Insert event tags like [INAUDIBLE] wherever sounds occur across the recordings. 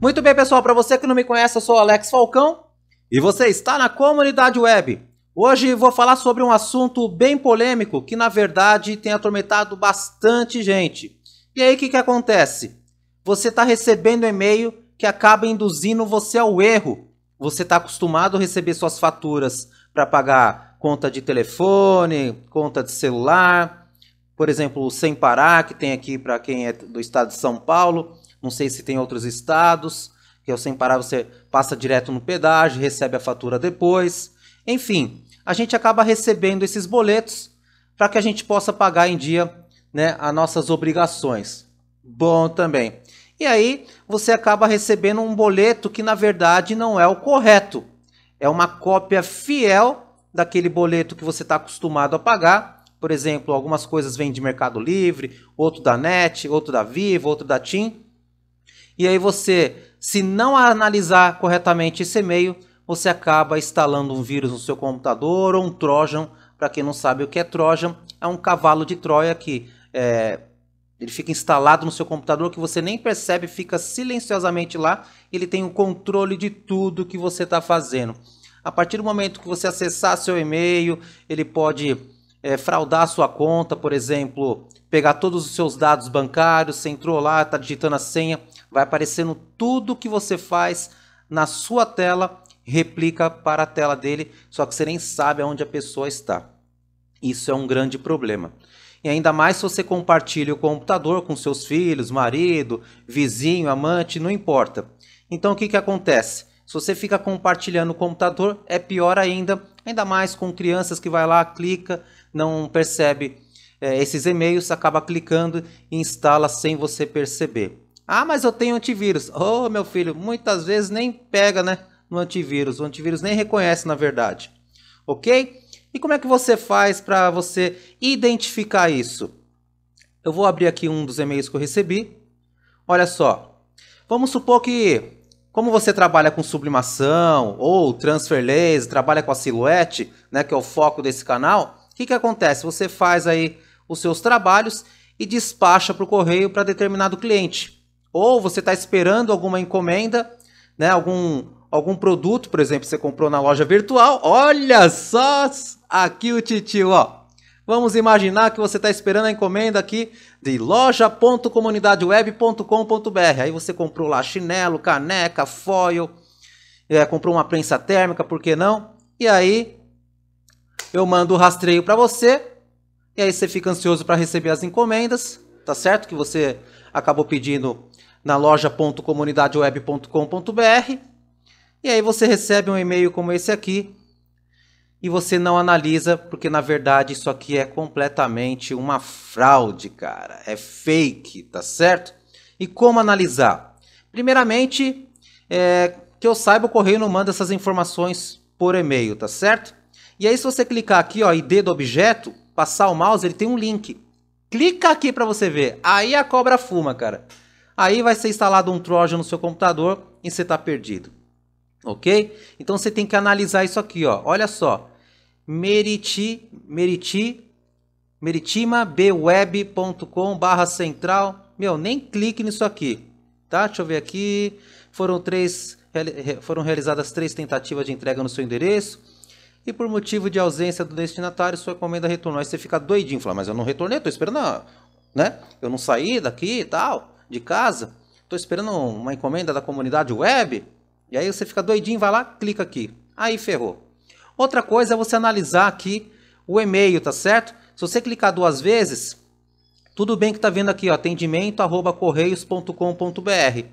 Muito bem, pessoal, para você que não me conhece, eu sou Alex Falcão e você está na comunidade web. Hoje vou falar sobre um assunto bem polêmico que, na verdade, tem atormentado bastante gente. E aí, o que, que acontece? Você está recebendo e-mail que acaba induzindo você ao erro. Você está acostumado a receber suas faturas para pagar conta de telefone, conta de celular, por exemplo, o Sem Parar, que tem aqui para quem é do estado de São Paulo. Não sei se tem outros estados, que é o sem parar você passa direto no pedágio, recebe a fatura depois. Enfim, a gente acaba recebendo esses boletos para que a gente possa pagar em dia né, as nossas obrigações. Bom também. E aí você acaba recebendo um boleto que na verdade não é o correto. É uma cópia fiel daquele boleto que você está acostumado a pagar. Por exemplo, algumas coisas vêm de Mercado Livre, outro da NET, outro da Vivo, outro da TIM. E aí você, se não analisar corretamente esse e-mail, você acaba instalando um vírus no seu computador ou um Trojan. Para quem não sabe o que é Trojan, é um cavalo de Troia que é, ele fica instalado no seu computador que você nem percebe, fica silenciosamente lá. Ele tem o controle de tudo que você está fazendo. A partir do momento que você acessar seu e-mail, ele pode é, fraudar sua conta, por exemplo, pegar todos os seus dados bancários. Você entrou lá, está digitando a senha, Vai aparecendo tudo que você faz na sua tela, replica para a tela dele, só que você nem sabe aonde a pessoa está. Isso é um grande problema. E ainda mais se você compartilha o computador com seus filhos, marido, vizinho, amante, não importa. Então o que, que acontece? Se você fica compartilhando o computador, é pior ainda, ainda mais com crianças que vai lá, clica, não percebe é, esses e-mails, acaba clicando e instala sem você perceber. Ah, mas eu tenho antivírus. Oh, meu filho, muitas vezes nem pega né, no antivírus. O antivírus nem reconhece, na verdade. Ok? E como é que você faz para você identificar isso? Eu vou abrir aqui um dos e-mails que eu recebi. Olha só. Vamos supor que, como você trabalha com sublimação ou transfer laser, trabalha com a silhuete, né, que é o foco desse canal, o que, que acontece? Você faz aí os seus trabalhos e despacha para o correio para determinado cliente. Ou você está esperando alguma encomenda, né? Algum, algum produto, por exemplo, você comprou na loja virtual. Olha só aqui o titio, ó. Vamos imaginar que você está esperando a encomenda aqui de loja.comunidadeweb.com.br. Aí você comprou lá chinelo, caneca, foil, é, comprou uma prensa térmica, por que não? E aí eu mando o rastreio para você. E aí você fica ansioso para receber as encomendas, tá certo? Que você acabou pedindo na loja.comunidadeweb.com.br. E aí você recebe um e-mail como esse aqui e você não analisa, porque na verdade isso aqui é completamente uma fraude, cara. É fake, tá certo? E como analisar? Primeiramente, é, que eu saiba, o correio não manda essas informações por e-mail, tá certo? E aí, se você clicar aqui, ó, ID do objeto, passar o mouse, ele tem um link. Clica aqui para você ver. Aí a cobra fuma, cara aí vai ser instalado um Trojan no seu computador e você está perdido. Ok? Então você tem que analisar isso aqui, ó. olha só. Meriti, meriti, meritimabweb.com barra central. Meu, nem clique nisso aqui, tá? Deixa eu ver aqui. Foram, três, foram realizadas três tentativas de entrega no seu endereço e por motivo de ausência do destinatário, sua encomenda retornou. Aí você fica doidinho, fala, mas eu não retornei, estou esperando, né? Eu não saí daqui e tal de casa, estou esperando uma encomenda da comunidade web, e aí você fica doidinho, vai lá, clica aqui. Aí ferrou. Outra coisa é você analisar aqui o e-mail, tá certo? Se você clicar duas vezes, tudo bem que tá vendo aqui, ó, atendimento@correios.com.br.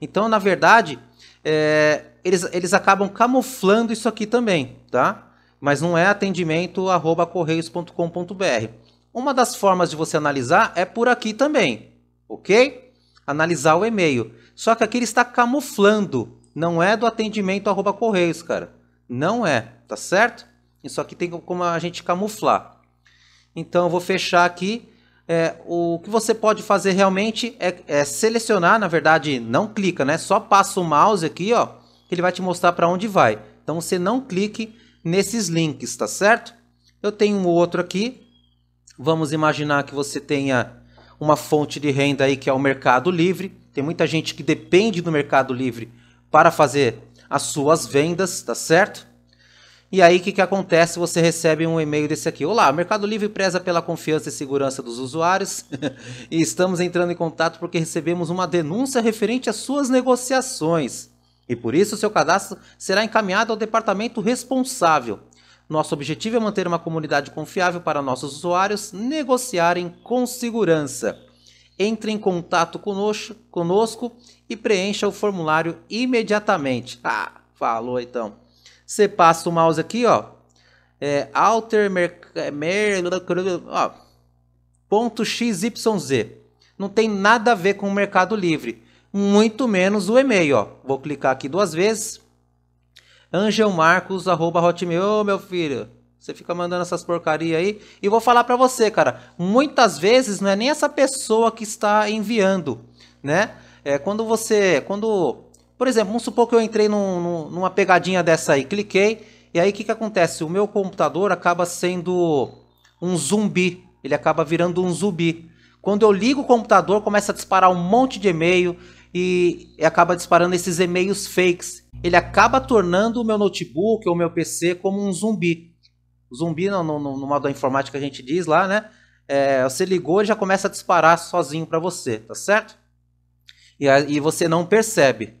Então, na verdade, é, eles, eles acabam camuflando isso aqui também, tá? Mas não é atendimento@correios.com.br. Uma das formas de você analisar é por aqui também, ok? analisar o e-mail. Só que aqui ele está camuflando. Não é do atendimento arroba correios, cara. Não é, tá certo? Isso aqui tem como a gente camuflar. Então eu vou fechar aqui. É, o que você pode fazer realmente é, é, selecionar, na verdade, não clica, né? Só passa o mouse aqui, ó, que ele vai te mostrar para onde vai. Então você não clique nesses links, tá certo? Eu tenho um outro aqui. Vamos imaginar que você tenha uma fonte de renda aí que é o Mercado Livre. Tem muita gente que depende do Mercado Livre para fazer as suas vendas, tá certo? E aí o que, que acontece? Você recebe um e-mail desse aqui. Olá, Mercado Livre preza pela confiança e segurança dos usuários [LAUGHS] e estamos entrando em contato porque recebemos uma denúncia referente às suas negociações. E por isso seu cadastro será encaminhado ao departamento responsável. Nosso objetivo é manter uma comunidade confiável para nossos usuários negociarem com segurança. Entre em contato conosco, conosco e preencha o formulário imediatamente. Ah, falou então. Você passa o mouse aqui, ó. É, alter é, ponto XYZ. Não tem nada a ver com o Mercado Livre, muito menos o e-mail. Ó. Vou clicar aqui duas vezes angelmarcos.hotmail. Ô, meu filho, você fica mandando essas porcaria aí. E vou falar para você, cara. Muitas vezes não é nem essa pessoa que está enviando, né? É quando você. Quando. Por exemplo, vamos supor que eu entrei num, numa pegadinha dessa aí, cliquei. E aí o que, que acontece? O meu computador acaba sendo um zumbi. Ele acaba virando um zumbi. Quando eu ligo o computador, começa a disparar um monte de e-mail, e acaba disparando esses e-mails fakes. Ele acaba tornando o meu notebook ou o meu PC como um zumbi. Zumbi, no, no, no modo da informática a gente diz lá, né? É, você ligou, e já começa a disparar sozinho para você, tá certo? E, e você não percebe.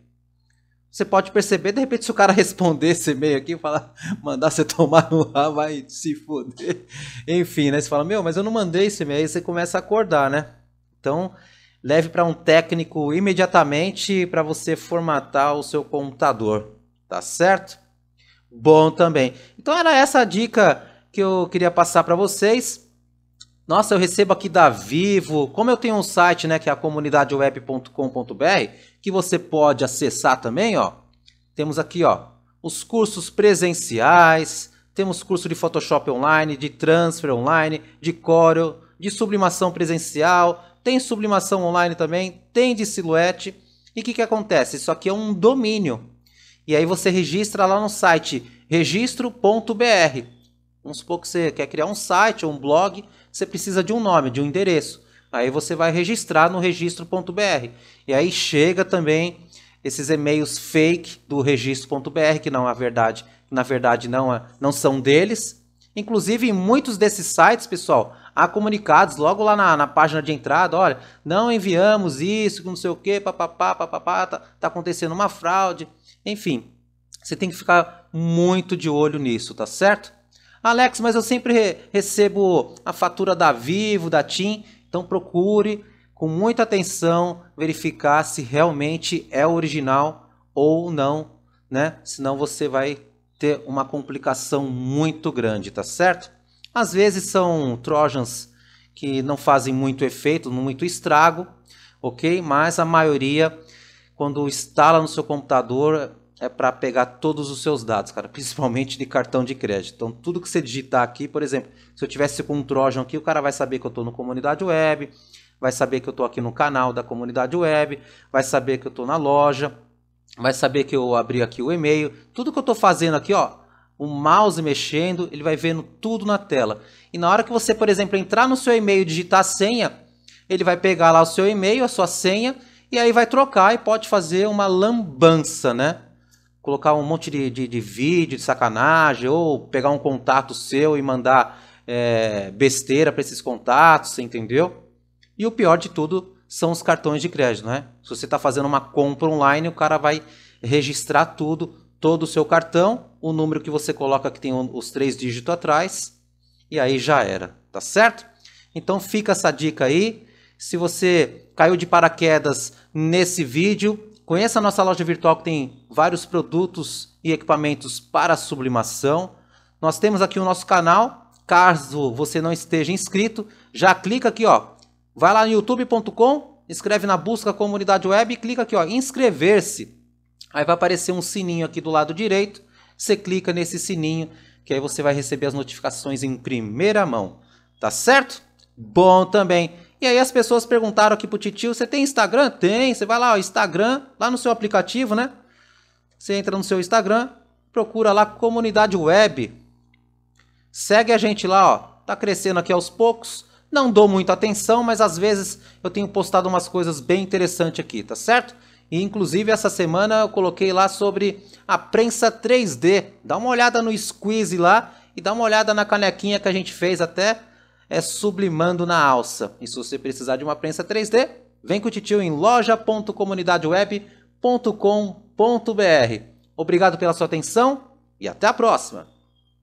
Você pode perceber, de repente, se o cara [LAUGHS] responder esse e-mail aqui, falar, mandar você tomar no ar, vai se foder. Enfim, né? Você fala, meu, mas eu não mandei esse e-mail, aí você começa a acordar, né? Então, leve para um técnico imediatamente para você formatar o seu computador, tá certo? Bom também. Então era essa a dica que eu queria passar para vocês. Nossa, eu recebo aqui da Vivo. Como eu tenho um site, né, que é a comunidadeweb.com.br, que você pode acessar também, ó. Temos aqui, ó, os cursos presenciais, temos curso de Photoshop online, de Transfer online, de Corel, de sublimação presencial, tem sublimação online também, tem de silhuete. E o que, que acontece? Isso aqui é um domínio. E aí você registra lá no site registro.br. Vamos supor que você quer criar um site ou um blog, você precisa de um nome, de um endereço. Aí você vai registrar no registro.br. E aí chega também esses e-mails fake do registro.br, que não é verdade, na verdade não, é, não são deles. Inclusive, em muitos desses sites, pessoal, há comunicados logo lá na, na página de entrada, olha, não enviamos isso, não sei o que, papapá, papapá, tá, tá acontecendo uma fraude, enfim, você tem que ficar muito de olho nisso, tá certo? Alex, mas eu sempre re recebo a fatura da Vivo, da TIM, então procure com muita atenção verificar se realmente é original ou não, né? Senão você vai ter uma complicação muito grande, tá certo? Às vezes são trojans que não fazem muito efeito, muito estrago, ok? Mas a maioria, quando instala no seu computador, é para pegar todos os seus dados, cara, [LAUGHS] principalmente de cartão de crédito. Então, tudo que você digitar aqui, por exemplo, se eu tivesse com um Trojan aqui, o cara vai saber que eu estou no comunidade web, vai saber que eu estou aqui no canal da comunidade web, vai saber que eu estou na loja, vai saber que eu abri aqui o e-mail. Tudo que eu estou fazendo aqui, ó, o mouse mexendo, ele vai vendo tudo na tela. E na hora que você, por exemplo, entrar no seu e-mail e digitar a senha, ele vai pegar lá o seu e-mail, a sua senha, e aí vai trocar e pode fazer uma lambança, né? Colocar um monte de, de, de vídeo, de sacanagem, ou pegar um contato seu e mandar é, besteira para esses contatos, entendeu? E o pior de tudo são os cartões de crédito, né? Se você está fazendo uma compra online, o cara vai registrar tudo todo o seu cartão, o número que você coloca que tem os três dígitos atrás, e aí já era, tá certo? Então fica essa dica aí. Se você caiu de paraquedas nesse vídeo, conheça a nossa loja virtual que tem vários produtos e equipamentos para sublimação. Nós temos aqui o nosso canal. Caso você não esteja inscrito, já clica aqui, ó. Vai lá no youtube.com, escreve na busca comunidade web e clica aqui, ó, inscrever-se. Aí vai aparecer um sininho aqui do lado direito. Você clica nesse sininho, que aí você vai receber as notificações em primeira mão. Tá certo? Bom também. E aí as pessoas perguntaram aqui pro Titio, você tem Instagram? Tem. Você vai lá, ó, Instagram, lá no seu aplicativo, né? Você entra no seu Instagram, procura lá comunidade web. Segue a gente lá, ó. Tá crescendo aqui aos poucos. Não dou muita atenção, mas às vezes eu tenho postado umas coisas bem interessantes aqui, tá certo? E, inclusive, essa semana eu coloquei lá sobre a prensa 3D. Dá uma olhada no squeeze lá e dá uma olhada na canequinha que a gente fez até é sublimando na alça. E se você precisar de uma prensa 3D, vem com o Titio em loja.comunidadeweb.com.br. Obrigado pela sua atenção e até a próxima!